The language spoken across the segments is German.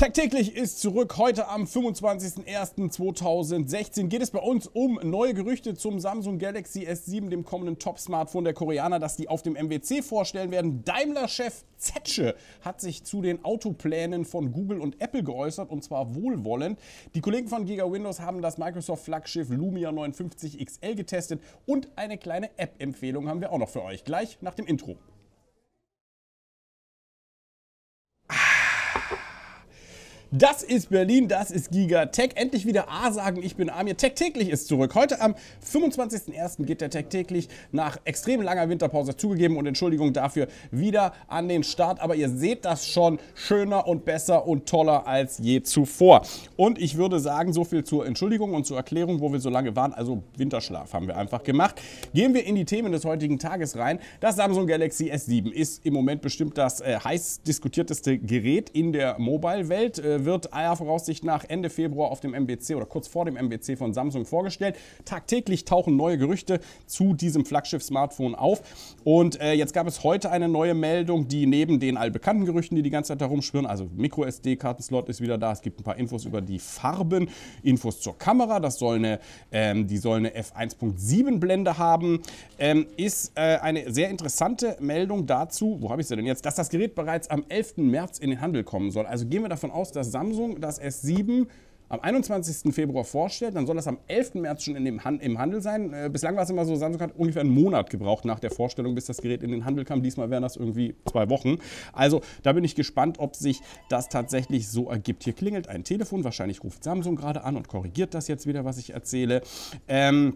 Tagtäglich ist zurück. Heute am 25.01.2016 geht es bei uns um neue Gerüchte zum Samsung Galaxy S7, dem kommenden Top-Smartphone der Koreaner, das die auf dem MWC vorstellen werden. Daimler-Chef Zetsche hat sich zu den Autoplänen von Google und Apple geäußert und zwar wohlwollend. Die Kollegen von Giga Windows haben das Microsoft-Flaggschiff Lumia 59 XL getestet und eine kleine App-Empfehlung haben wir auch noch für euch. Gleich nach dem Intro. Das ist Berlin, das ist Giga Tech. Endlich wieder A sagen, ich bin Amir. Tech täglich ist zurück. Heute am 25.01. geht der Tech täglich nach extrem langer Winterpause zugegeben und Entschuldigung dafür wieder an den Start. Aber ihr seht das schon schöner und besser und toller als je zuvor. Und ich würde sagen, so viel zur Entschuldigung und zur Erklärung, wo wir so lange waren. Also Winterschlaf haben wir einfach gemacht. Gehen wir in die Themen des heutigen Tages rein. Das Samsung Galaxy S7 ist im Moment bestimmt das äh, heiß diskutierteste Gerät in der Mobile-Welt. Äh, wird aller Voraussicht nach Ende Februar auf dem MBC oder kurz vor dem MBC von Samsung vorgestellt. Tagtäglich tauchen neue Gerüchte zu diesem Flaggschiff-Smartphone auf. Und äh, jetzt gab es heute eine neue Meldung, die neben den allbekannten Gerüchten, die die ganze Zeit herumschwirren, also Micro-SD-Kartenslot ist wieder da, es gibt ein paar Infos über die Farben, Infos zur Kamera, das soll eine, ähm, die soll eine F1.7-Blende haben, ähm, ist äh, eine sehr interessante Meldung dazu, wo habe ich sie denn jetzt, dass das Gerät bereits am 11. März in den Handel kommen soll. Also gehen wir davon aus, dass Samsung das S7 am 21. Februar vorstellt, dann soll das am 11. März schon in dem Han im Handel sein. Äh, bislang war es immer so, Samsung hat ungefähr einen Monat gebraucht nach der Vorstellung, bis das Gerät in den Handel kam. Diesmal wären das irgendwie zwei Wochen. Also da bin ich gespannt, ob sich das tatsächlich so ergibt. Hier klingelt ein Telefon, wahrscheinlich ruft Samsung gerade an und korrigiert das jetzt wieder, was ich erzähle. Ähm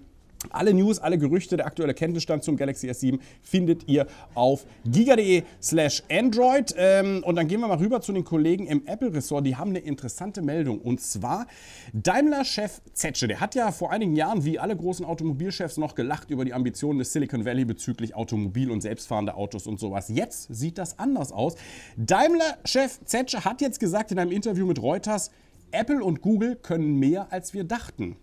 alle News, alle Gerüchte, der aktuelle Kenntnisstand zum Galaxy S7 findet ihr auf giga.de slash Android. Ähm, und dann gehen wir mal rüber zu den Kollegen im Apple-Ressort. Die haben eine interessante Meldung. Und zwar Daimler-Chef Zetsche. Der hat ja vor einigen Jahren, wie alle großen Automobilchefs, noch gelacht über die Ambitionen des Silicon Valley bezüglich Automobil- und selbstfahrende Autos und sowas. Jetzt sieht das anders aus. Daimler-Chef Zetsche hat jetzt gesagt in einem Interview mit Reuters, Apple und Google können mehr, als wir dachten.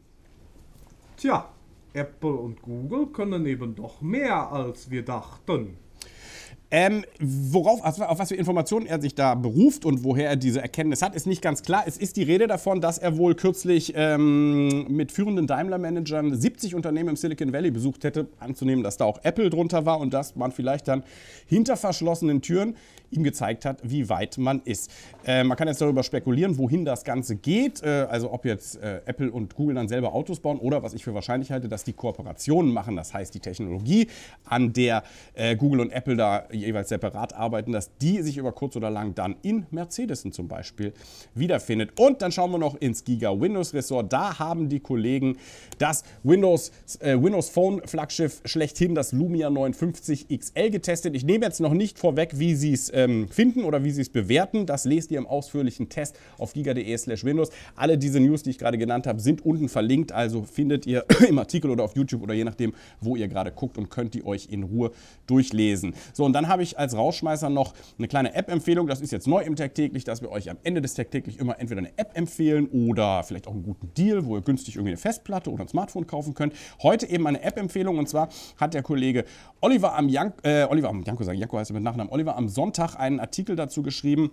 Tja, Apple und Google können eben doch mehr, als wir dachten. Ähm, worauf, auf, was für Informationen er sich da beruft und woher er diese Erkenntnis hat, ist nicht ganz klar. Es ist die Rede davon, dass er wohl kürzlich ähm, mit führenden Daimler-Managern 70 Unternehmen im Silicon Valley besucht hätte. Anzunehmen, dass da auch Apple drunter war und dass man vielleicht dann hinter verschlossenen Türen ihm gezeigt hat, wie weit man ist. Äh, man kann jetzt darüber spekulieren, wohin das Ganze geht. Äh, also ob jetzt äh, Apple und Google dann selber Autos bauen oder was ich für wahrscheinlich halte, dass die Kooperationen machen. Das heißt, die Technologie, an der äh, Google und Apple da jeweils separat arbeiten, dass die sich über kurz oder lang dann in Mercedes zum Beispiel wiederfindet. Und dann schauen wir noch ins Giga Windows Ressort. Da haben die Kollegen das Windows, äh, Windows Phone Flaggschiff schlechthin, das Lumia 950 XL getestet. Ich nehme jetzt noch nicht vorweg, wie sie es ähm, finden oder wie sie es bewerten. Das lest ihr im ausführlichen Test auf giga.de slash Windows. Alle diese News, die ich gerade genannt habe, sind unten verlinkt. Also findet ihr im Artikel oder auf YouTube oder je nachdem, wo ihr gerade guckt und könnt die euch in Ruhe durchlesen. So, und dann haben habe ich als Rauschmeißer noch eine kleine App-Empfehlung. Das ist jetzt neu im Tag täglich, dass wir euch am Ende des Tag täglich immer entweder eine App empfehlen oder vielleicht auch einen guten Deal, wo ihr günstig irgendwie eine Festplatte oder ein Smartphone kaufen könnt. Heute eben eine App-Empfehlung und zwar hat der Kollege Oliver am Janko, äh, Oliver am Janko, sagen Janko heißt er mit Nachnamen, Oliver am Sonntag einen Artikel dazu geschrieben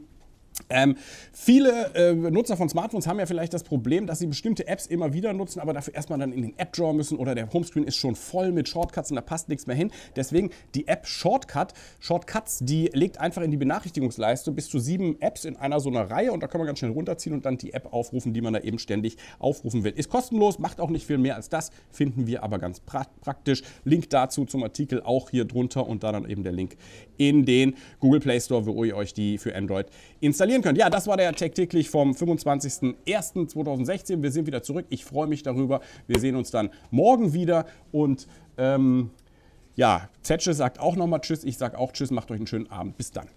ähm, viele äh, Nutzer von Smartphones haben ja vielleicht das Problem, dass sie bestimmte Apps immer wieder nutzen, aber dafür erstmal dann in den App-Drawer müssen oder der Homescreen ist schon voll mit Shortcuts und da passt nichts mehr hin. Deswegen die App Shortcut, Shortcuts, die legt einfach in die Benachrichtigungsleiste bis zu sieben Apps in einer so einer Reihe und da kann man ganz schnell runterziehen und dann die App aufrufen, die man da eben ständig aufrufen will. Ist kostenlos, macht auch nicht viel mehr als das, finden wir aber ganz pra praktisch. Link dazu zum Artikel auch hier drunter und da dann eben der Link in den Google Play Store, wo ihr euch die für Android installiert verlieren könnt. Ja, das war der Tech täglich vom 25.01.2016. Wir sind wieder zurück. Ich freue mich darüber. Wir sehen uns dann morgen wieder und ähm, ja, Zetsche sagt auch nochmal Tschüss. Ich sage auch Tschüss. Macht euch einen schönen Abend. Bis dann.